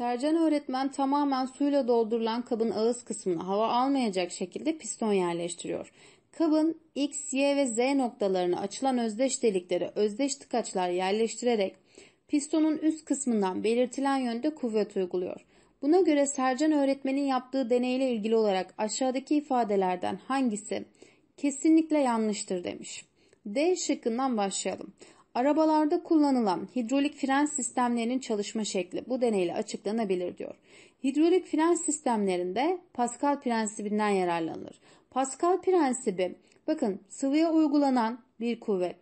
Sercan öğretmen tamamen suyla doldurulan kabın ağız kısmına hava almayacak şekilde piston yerleştiriyor. Kabın X, Y ve Z noktalarına açılan özdeş deliklere özdeş tıkaçlar yerleştirerek pistonun üst kısmından belirtilen yönde kuvvet uyguluyor. Buna göre Sercan öğretmenin yaptığı deneyle ilgili olarak aşağıdaki ifadelerden hangisi kesinlikle yanlıştır demiş. D şıkkından başlayalım. Arabalarda kullanılan hidrolik fren sistemlerinin çalışma şekli bu deneyle açıklanabilir diyor. Hidrolik fren sistemlerinde Pascal prensibinden yararlanılır. Pascal prensibi bakın sıvıya uygulanan bir kuvvet.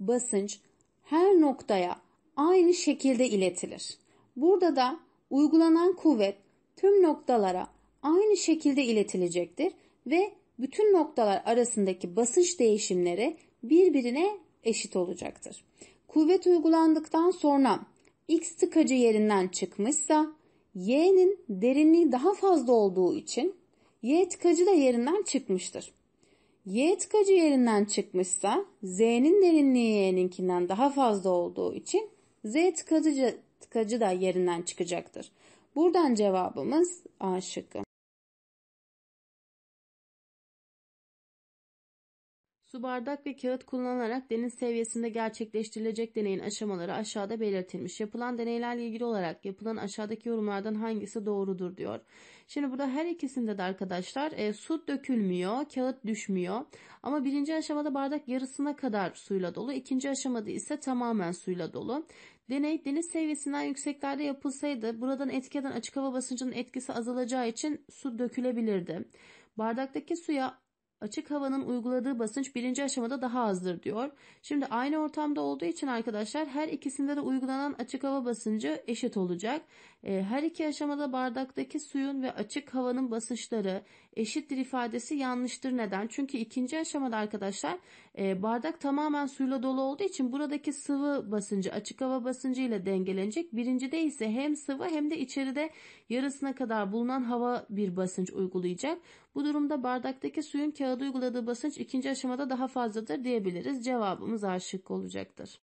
Basınç her noktaya aynı şekilde iletilir. Burada da uygulanan kuvvet tüm noktalara aynı şekilde iletilecektir ve bütün noktalar arasındaki basınç değişimleri birbirine eşit olacaktır. Kuvvet uygulandıktan sonra x tıkacı yerinden çıkmışsa y'nin derinliği daha fazla olduğu için y tıkacı da yerinden çıkmıştır. y tıkacı yerinden çıkmışsa z'nin derinliği y'ninkinden daha fazla olduğu için z tıkacı, tıkacı da yerinden çıkacaktır. Buradan cevabımız A şıkkı. Su bardak ve kağıt kullanılarak deniz seviyesinde gerçekleştirilecek deneyin aşamaları aşağıda belirtilmiş. Yapılan deneylerle ilgili olarak yapılan aşağıdaki yorumlardan hangisi doğrudur diyor. Şimdi burada her ikisinde de arkadaşlar e, su dökülmüyor, kağıt düşmüyor. Ama birinci aşamada bardak yarısına kadar suyla dolu, ikinci aşamada ise tamamen suyla dolu. Deney deniz seviyesinden yükseklerde yapılsaydı buradan etkiden açık hava basıncının etkisi azalacağı için su dökülebilirdi. Bardaktaki suya açık havanın uyguladığı basınç birinci aşamada daha azdır diyor. Şimdi aynı ortamda olduğu için arkadaşlar her ikisinde de uygulanan açık hava basıncı eşit olacak. Ee, her iki aşamada bardaktaki suyun ve açık havanın basınçları eşittir ifadesi yanlıştır. Neden? Çünkü ikinci aşamada arkadaşlar e, bardak tamamen suyla dolu olduğu için buradaki sıvı basıncı açık hava basıncı ile dengelenecek. Birincide ise hem sıvı hem de içeride yarısına kadar bulunan hava bir basınç uygulayacak. Bu durumda bardaktaki suyun kağıda uyguladığı basınç ikinci aşamada daha fazladır diyebiliriz. Cevabımız A şıkkı olacaktır.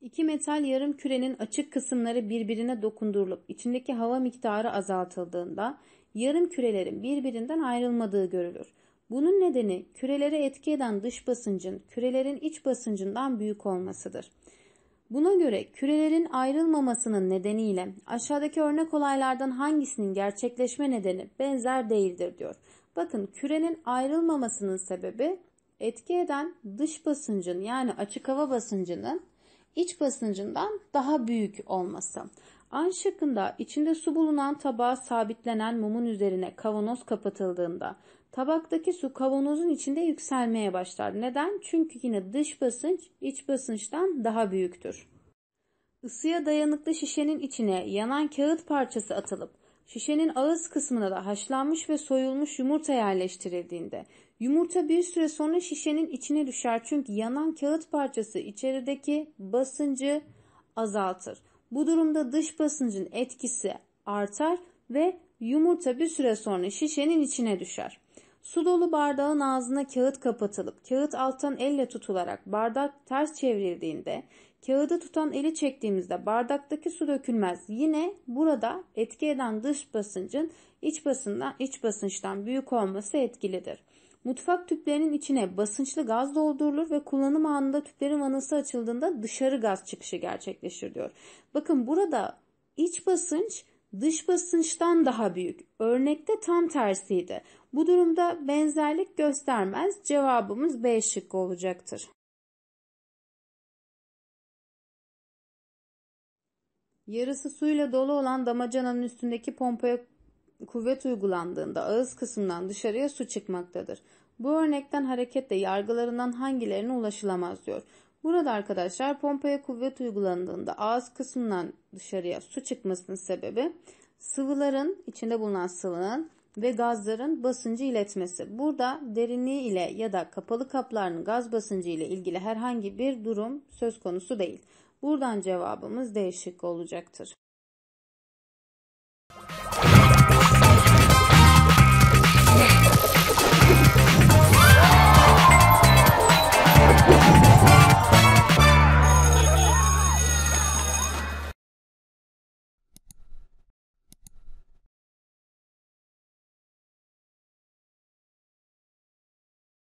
İki metal yarım kürenin açık kısımları birbirine dokundurulup içindeki hava miktarı azaltıldığında yarım kürelerin birbirinden ayrılmadığı görülür. Bunun nedeni kürelere etki eden dış basıncın kürelerin iç basıncından büyük olmasıdır. Buna göre kürelerin ayrılmamasının nedeniyle aşağıdaki örnek olaylardan hangisinin gerçekleşme nedeni benzer değildir diyor. Bakın kürenin ayrılmamasının sebebi etki eden dış basıncın yani açık hava basıncının iç basıncından daha büyük olması. Aynı şıkkında içinde su bulunan tabağa sabitlenen mumun üzerine kavanoz kapatıldığında tabaktaki su kavanozun içinde yükselmeye başlar. Neden? Çünkü yine dış basınç iç basınçtan daha büyüktür. Isıya dayanıklı şişenin içine yanan kağıt parçası atılıp şişenin ağız kısmına da haşlanmış ve soyulmuş yumurta yerleştirildiğinde Yumurta bir süre sonra şişenin içine düşer çünkü yanan kağıt parçası içerideki basıncı azaltır. Bu durumda dış basıncın etkisi artar ve yumurta bir süre sonra şişenin içine düşer. Su dolu bardağın ağzına kağıt kapatılıp kağıt alttan elle tutularak bardak ters çevrildiğinde kağıdı tutan eli çektiğimizde bardaktaki su dökülmez. Yine burada etki eden dış basıncın iç basından iç basınçtan büyük olması etkilidir. Mutfak tüplerinin içine basınçlı gaz doldurulur ve kullanım anında tüplerin vanası açıldığında dışarı gaz çıkışı gerçekleşir diyor. Bakın burada iç basınç dış basınçtan daha büyük. Örnekte tam tersiydi. Bu durumda benzerlik göstermez. Cevabımız B şıkkı olacaktır. Yarısı suyla dolu olan damacananın üstündeki pompaya kuvvet uygulandığında ağız kısmından dışarıya su çıkmaktadır. Bu örnekten hareketle yargılarından hangilerine ulaşılamaz diyor. Burada arkadaşlar pompaya kuvvet uygulandığında ağız kısmından dışarıya su çıkmasının sebebi sıvıların içinde bulunan sıvının ve gazların basıncı iletmesi. Burada derinliği ile ya da kapalı kapların gaz basıncı ile ilgili herhangi bir durum söz konusu değil. Buradan cevabımız değişik olacaktır.